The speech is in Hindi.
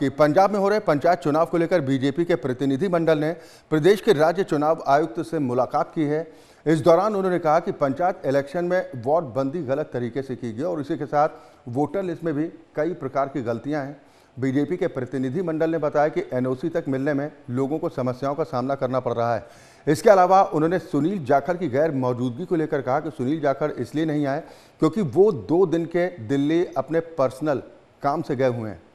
कि पंजाब में हो रहे पंचायत चुनाव को लेकर बीजेपी के प्रतिनिधि मंडल ने प्रदेश के राज्य चुनाव आयुक्त से मुलाकात की है इस दौरान उन्होंने कहा कि पंचायत इलेक्शन में वार्ड बंदी गलत तरीके से की गई और इसी के साथ वोटर लिस्ट में भी कई प्रकार की गलतियां हैं बीजेपी के प्रतिनिधि मंडल ने बताया कि एनओसी तक मिलने में लोगों को समस्याओं का सामना करना पड़ रहा है इसके अलावा उन्होंने सुनील जाखड़ की गैर मौजूदगी को लेकर कहा कि सुनील जाखड़ इसलिए नहीं आए क्योंकि वो दो दिन के दिल्ली अपने पर्सनल काम से गए हुए हैं